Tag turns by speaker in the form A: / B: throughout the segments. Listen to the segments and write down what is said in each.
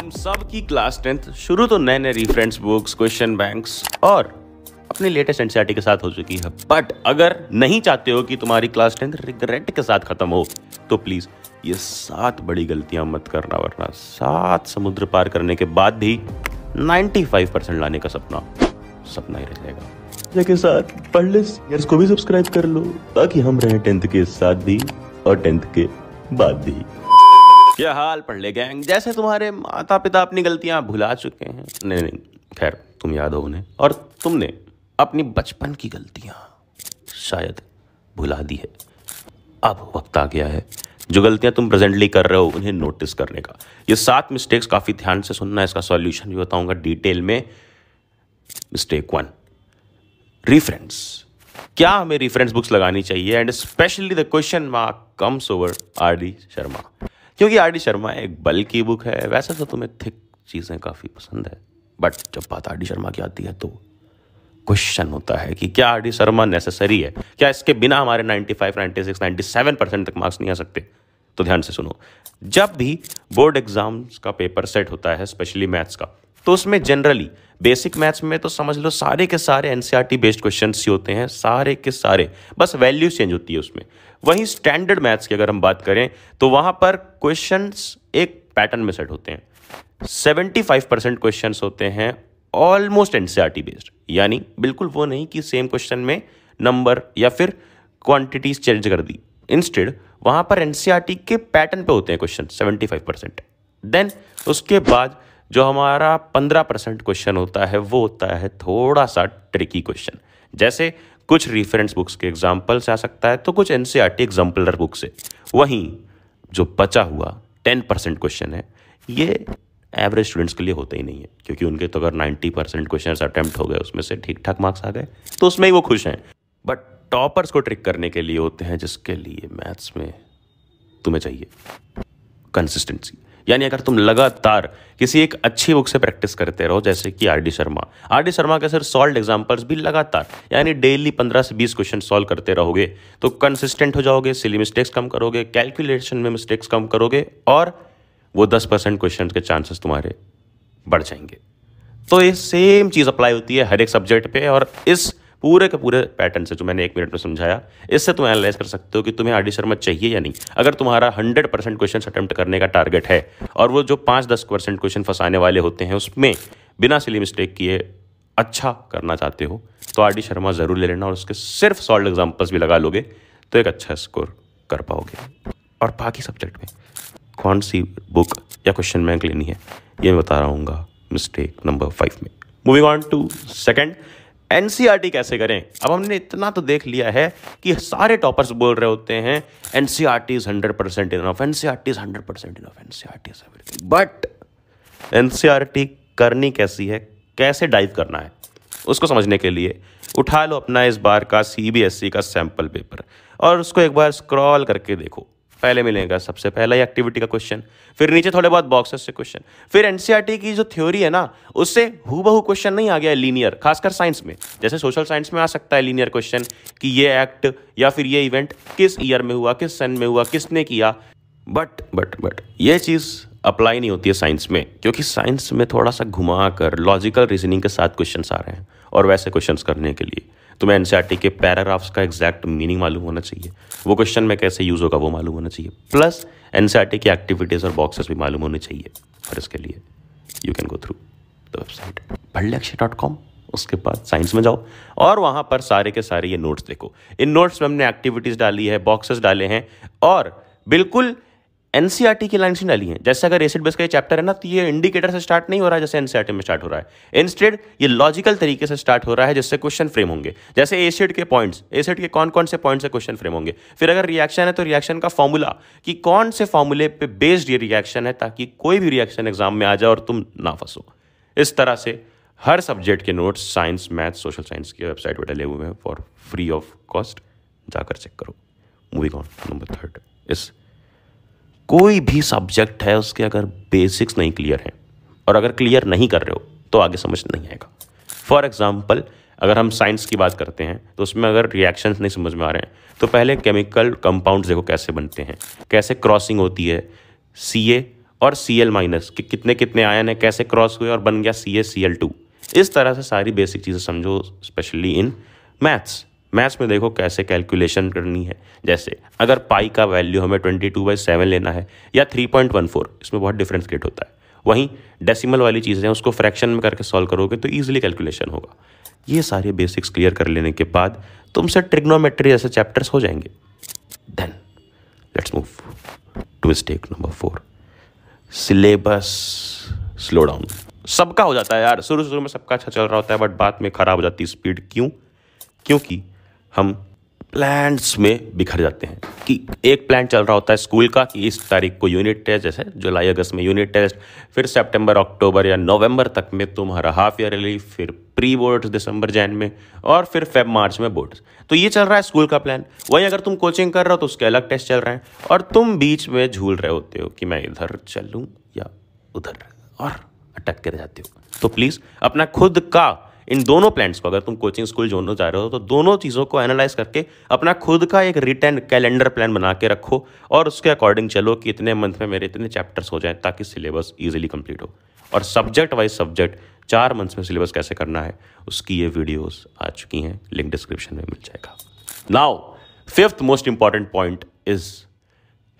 A: तुम सब की क्लास टेंथ शुरू तो नए नए रिफरेंस बुक्स क्वेश्चन बैंक्स और अपने लेटेस्ट एनसीआरटी के साथ हो चुकी है बट अगर नहीं चाहते हो कि तुम्हारी क्लास टेंथ रिग्रेट के साथ खत्म हो तो प्लीज़ ये सात बड़ी गलतियां मत करना वरना सात समुद्र पार करने के बाद भी 95 परसेंट लाने का सपना सपना ही रह जाएगा लेकिन साथ पढ़ ले को भी सब्सक्राइब कर लो ताकि हम रहे टेंथ के साथ भी और टेंथ के बाद भी क्या हाल पढ़ ले गैंग जैसे तुम्हारे माता पिता अपनी गलतियां भुला चुके हैं नहीं नहीं खैर तुम याद हो उन्हें और तुमने अपनी बचपन की गलतियां शायद भुला दी है अब वक्त आ गया है जो गलतियां तुम प्रेजेंटली कर रहे हो उन्हें नोटिस करने का ये सात मिस्टेक्स काफ़ी ध्यान से सुनना इसका सॉल्यूशन भी बताऊंगा डिटेल में मिस्टेक वन रिफरेंस क्या हमें रिफरेंस बुक्स लगानी चाहिए and specially the question mark comes over R D Sharma क्योंकि आर डी शर्मा एक बल की बुक है वैसे तो तुम्हें थिक चीज़ें काफ़ी पसंद है बट जब बात आर डी शर्मा की आती है तो क्वेश्चन होता है कि क्या आर डी शर्मा नेसेसरी है क्या इसके बिना हमारे 95, 96, 97 परसेंट तक मार्क्स नहीं आ सकते तो ध्यान से सुनो जब भी बोर्ड एग्जाम्स का पेपर सेट होता है स्पेशली मैथ्स का तो उसमें जनरली बेसिक मैथ्स में तो समझ लो सारे के सारे एन बेस्ड क्वेश्चन ही होते हैं सारे के सारे बस वैल्यू चेंज होती है उसमें वहीं स्टैंडर्ड मैथ्स की अगर हम बात करें तो वहाँ पर क्वेश्चन एक पैटर्न में सेट होते हैं 75 परसेंट क्वेश्चन होते हैं ऑलमोस्ट एन बेस्ड यानी बिल्कुल वो नहीं कि सेम क्वेश्चन में नंबर या फिर क्वांटिटीज चेंज कर दी इंस्टेड वहाँ पर एन e के पैटर्न पे होते हैं क्वेश्चन 75 परसेंट देन उसके बाद जो हमारा पंद्रह परसेंट क्वेश्चन होता है वो होता है थोड़ा सा ट्रिकी क्वेश्चन जैसे कुछ रिफरेंस बुक्स के एग्जाम्पल से आ सकता है तो कुछ N C R T exemplar book से वहीं जो बचा हुआ टेन परसेंट क्वेश्चन है ये एवरेज स्टूडेंट्स के लिए होता ही नहीं है क्योंकि उनके तो अगर नाइन्टी परसेंट क्वेश्चन अटैम्प्ट हो गए उसमें से ठीक ठाक मार्क्स आ गए तो उसमें ही वो खुश हैं बट टॉपर्स को ट्रिक करने के लिए होते हैं जिसके लिए मैथ्स में तुम्हें चाहिए कंसिस्टेंसी यानी अगर तुम लगातार किसी एक अच्छी बुक से प्रैक्टिस करते रहो जैसे कि R D Sharma R D Sharma के सर सॉल्व एग्जाम्पल्स भी लगातार यानी डेली पंद्रह से बीस क्वेश्चन सॉल्व करते रहोगे तो कंसिस्टेंट हो जाओगे सिली मिस्टेक्स कम करोगे कैलकुलेशन में मिस्टेक्स कम करोगे और वो दस परसेंट क्वेश्चन के चांसेस तुम्हारे बढ़ जाएंगे तो ये सेम चीज़ अप्लाई होती है हर एक सब्जेक्ट पे और इस पूरे के पूरे पैटर्न से जो मैंने एक मिनट में समझाया इससे तुम एनालाइज कर सकते हो कि तुम्हें आर शर्मा चाहिए या नहीं अगर तुम्हारा हंड्रेड परसेंट क्वेश्चन अटैम्प्ट करने का टारगेट है और वो जो पाँच दस परसेंट क्वेश्चन फंसाने वाले होते हैं उसमें बिना सिली मिस्टेक किए अच्छा करना चाहते हो तो आर शर्मा ज़रूर ले लेना और उसके सिर्फ सॉल्ड एग्जाम्पल्स भी लगा लोगे तो एक अच्छा स्कोर कर पाओगे और बाकी सब्जेक्ट में कौन सी बुक या क्वेश्चन बैंक लेनी है ये मैं बता रहा हूँ मिस्टेक नंबर फाइव में मूविंग ऑन टू सेकेंड एन कैसे करें अब हमने इतना तो देख लिया है कि सारे टॉपर्स बोल रहे होते हैं N C R T is hundred percent in N C R T is hundred percent in N C R T but N C R T करनी कैसी है कैसे डाइव करना है उसको समझने के लिए उठा लो अपना इस बार का सी बी एस ई का सैम्पल पेपर और उसको एक बार स्क्रॉल करके देखो पहले मिलेगा सबसे पहला ही एक्टिविटी का क्वेश्चन फिर नीचे थोड़े बहुत बॉक्सेस से क्वेश्चन फिर एनसीईआरटी की जो थ्योरी है ना उससे हूबहू क्वेश्चन नहीं आ गया लीनियर खासकर साइंस में जैसे सोशल साइंस में आ सकता है लीनियर क्वेश्चन कि ये एक्ट या फिर ये इवेंट किस ईयर में हुआ किस सन में हुआ किसने किया बट बट बट ये चीज़ अप्लाई नहीं होती है साइंस में क्योंकि साइंस में थोड़ा सा घुमा कर लॉजिकल रीजनिंग के साथ क्वेश्चन आ रहे हैं और वैसे क्वेश्चन करने के लिए तुम्हें एन e के पैराग्राफ्स का एग्जैक्ट मीनिंग मालूम होना चाहिए वो क्वेश्चन में कैसे यूज़ होगा वो मालूम होना चाहिए प्लस एन की एक्टिविटीज़ और बॉक्सेस भी मालूम होने चाहिए और इसके लिए you can go through the website भल्लेक्षर डॉट कॉम उसके बाद साइंस में जाओ और वहाँ पर सारे के सारे ये नोट्स देखो इन नोट्स में हमने एक्टिविटीज़ डाली है बॉक्सेस डाले हैं और बिल्कुल एनसीआर की लाइन से डाली है जैसे अगर एसिड बेस का ये चैप्टर है ना तो ये इंडिकेटर से स्टार्ट नहीं हो रहा है जैसे एनसीआर में स्टार्ट हो रहा है इंस्टेड ये लॉजिकल तरीके से स्टार्ट हो रहा है जिससे क्वेश्चन फ्रेम होंगे जैसे एसिड के पॉइंट्स एसिड के कौन कौन से पॉइंट से क्वेश्चन फ्रेम होंगे फिर अगर रिएक्शन है तो रिएक्शन का फॉर्मूला कि कौन से फॉर्मूले पे बेस्ड ये रिएक्शन है ताकि कोई भी रिएक्शन एग्जाम में आ जाए और तुम ना फंसो इस तरह से हर सब्जेक्ट के notes science maths social science की वेबसाइट पर डले हुए हैं फॉर फ्री ऑफ कॉस्ट जाकर चेक करो मूविंग ऑन नंबर थर्ड इस कोई भी सब्जेक्ट है उसके अगर बेसिक्स नहीं क्लियर है और अगर क्लियर नहीं कर रहे हो तो आगे समझ नहीं आएगा फॉर एग्ज़ाम्पल अगर हम साइंस की बात करते हैं तो उसमें अगर रिएक्शंस नहीं समझ में आ रहे हैं तो पहले केमिकल कंपाउंड्स देखो कैसे बनते हैं कैसे क्रॉसिंग होती है सी ए और सी एल माइनस कि कितने कितने आयन है कैसे क्रॉस हुए और बन गया सी ए सी एल टू इस तरह से सारी बेसिक चीज़ें समझो स्पेशली इन मैथ्स मैथ्स में देखो कैसे कैलकुलेशन करनी है जैसे अगर पाई का वैल्यू हमें ट्वेंटी टू बाई सेवन लेना है या थ्री पॉइंट वन फोर इसमें बहुत डिफरेंस क्रिएट होता है वहीं डेसिमल वाली चीज़ें उसको फ्रैक्शन में करके सॉल्व करोगे तो ईजिली कैलकुलेशन होगा ये सारे बेसिक्स क्लियर कर लेने के बाद तुमसे ट्रिग्नोमेट्री जैसे चैप्टर्स हो जाएंगे then let's move to mistake number four syllabus slow down सबका हो जाता है यार शुरू शुरू में सबका अच्छा चल रहा होता है बट बाद में ख़राब हो जाती है स्पीड क्यों क्योंकि हम प्लान्स में बिखर जाते हैं कि एक प्लान चल रहा होता है स्कूल का कि इस तारीख को यूनिट टेस्ट जैसे जुलाई अगस्त में यूनिट टेस्ट फिर सितंबर अक्टूबर या नवंबर तक में तुम्हारा हाफ ईयर ईयरली फिर प्री बोर्ड्स दिसंबर जैन में और फिर फेब मार्च में बोर्ड्स तो ये चल रहा है स्कूल का प्लान वहीं अगर तुम कोचिंग कर रहे हो तो उसके अलग टेस्ट चल रहे हैं और तुम बीच में झूल रहे होते हो कि मैं इधर चलूँ या उधर और अटक कर जाते हो तो प्लीज़ अपना खुद का इन दोनों प्लान्स को अगर तुम कोचिंग स्कूल दोनों जा रहे हो तो दोनों चीज़ों को एनालाइज करके अपना खुद का एक रिटर्न कैलेंडर प्लान बना के रखो और उसके अकॉर्डिंग चलो कि इतने मंथ में मेरे इतने चैप्टर्स हो जाएं ताकि सिलेबस ईजिली कंप्लीट हो और सब्जेक्ट वाइज सब्जेक्ट चार मंथ्स में सिलेबस कैसे करना है उसकी ये वीडियोस आ चुकी हैं लिंक डिस्क्रिप्शन में मिल जाएगा now fifth most important point is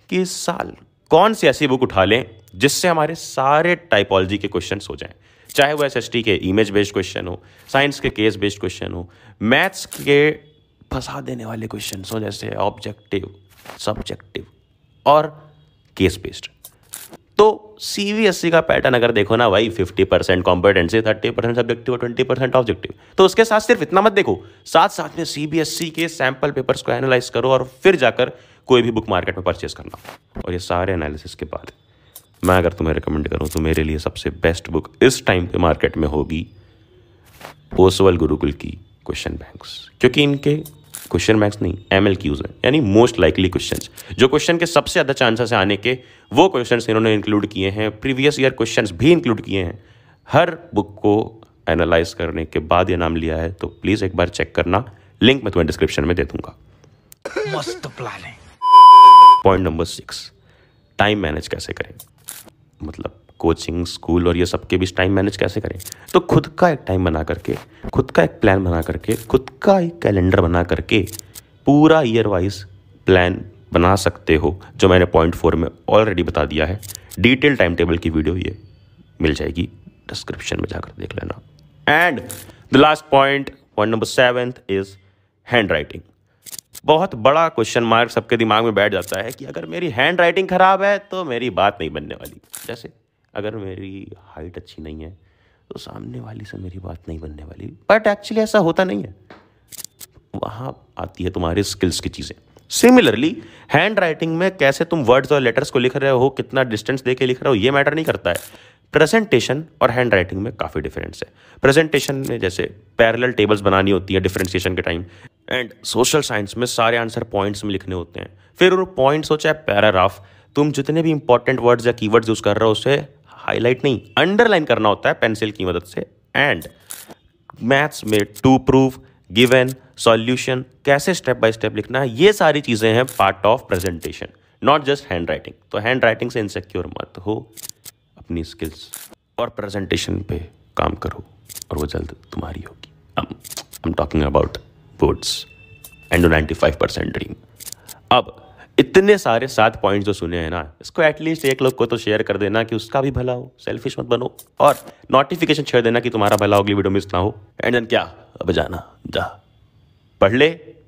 A: कि इस साल कौन सी ऐसी बुक उठा लें जिससे हमारे सारे टाइपोलॉजी के क्वेश्चन हो जाएं चाहे वो एस के इमेज बेस्ड क्वेश्चन हो साइंस के केस बेस्ड क्वेश्चन हो मैथ्स के फंसा देने वाले क्वेश्चन हो जैसे ऑब्जेक्टिव सब्जेक्टिव और केस बेस्ड तो सी एस सी का पैटर्न अगर देखो ना भाई फिफ्टी परसेंट कॉम्पिटेंट से थर्टी परसेंट सब्जेक्टिव और ट्वेंटी परसेंट ऑब्जेक्टिव तो उसके साथ सिर्फ इतना मत देखो साथ साथ में सी बी एस सी के सैम्पल पेपर्स को एनालाइज करो और फिर जाकर कोई भी बुक मार्केट में परचेज करना और ये सारे एनालिसिस के बाद मैं अगर तुम्हें रिकमेंड करूँ तो मेरे लिए सबसे बेस्ट बुक इस टाइम के मार्केट में होगी ओसवल गुरुकुल की क्वेश्चन बैंक्स क्योंकि इनके क्वेश्चन बैंक्स नहीं एम एल क्यूज यानी मोस्ट लाइकली क्वेश्चन जो क्वेश्चन के सबसे ज़्यादा चांसेस आने के वो क्वेश्चन इन्होंने इंक्लूड किए हैं प्रीवियस ईयर क्वेश्चन भी इंक्लूड किए हैं हर बुक को एनालाइज करने के बाद ये नाम लिया है तो प्लीज़ एक बार चेक करना लिंक मैं तुम्हें डिस्क्रिप्शन में दे दूंगा point number six time manage कैसे करें मतलब कोचिंग स्कूल और ये सबके बीच टाइम मैनेज कैसे करें तो खुद का एक टाइम बना करके खुद का एक प्लान बना करके खुद का एक कैलेंडर बना करके पूरा ईयर वाइज प्लान बना सकते हो जो मैंने पॉइंट फोर में ऑलरेडी बता दिया है डिटेल टाइम टेबल की वीडियो ये मिल जाएगी डिस्क्रिप्शन में जाकर देख लेना and the last point point number seventh is handwriting बहुत बड़ा क्वेश्चन मार्क सबके दिमाग में बैठ जाता है कि अगर मेरी हैंड राइटिंग ख़राब है तो मेरी बात नहीं बनने वाली जैसे अगर मेरी हाइट अच्छी नहीं है तो सामने वाली से मेरी बात नहीं बनने वाली बट एक्चुअली ऐसा होता नहीं है वहां आती है तुम्हारे स्किल्स की चीज़ें सिमिलरली हैंड राइटिंग में कैसे तुम वर्ड्स और लेटर्स को लिख रहे हो कितना डिस्टेंस दे के लिख रहे हो ये मैटर नहीं करता है प्रेजेंटेशन और हैंड राइटिंग में काफ़ी डिफरेंस है प्रेजेंटेशन में जैसे पैरेलल टेबल्स बनानी होती है डिफ्रेंसिएशन के टाइम एंड सोशल साइंस में सारे आंसर पॉइंट्स में लिखने होते हैं फिर वो पॉइंट्स हो चाहे पैराग्राफ तुम जितने भी इंपॉर्टेंट वर्ड्स या कीवर्ड्स यूज़ कर रहे हो उसे हाईलाइट नहीं अंडरलाइन करना होता है पेंसिल की मदद से एंड मैथ्स में टू प्रूफ गिवन सॉल्यूशन कैसे स्टेप बाय स्टेप लिखना है ये सारी चीज़ें हैं part of presentation not just handwriting तो हैंड राइटिंग से इनसेक्योर मत हो अपनी स्किल्स और प्रेजेंटेशन पे काम करो और वो जल्द तुम्हारी होगी I am talking about goods and five percent dream अब इतने सारे सात पॉइंट जो सुने हैं ना इसको एटलीस्ट एक लोग को तो शेयर कर देना कि उसका भी भला हो सेल्फिश मत बनो और नोटिफिकेशन छेड़ देना कि तुम्हारा भला अगली वीडियो मिस ना हो एंड देन क्या अब जाना जा पढ़ ले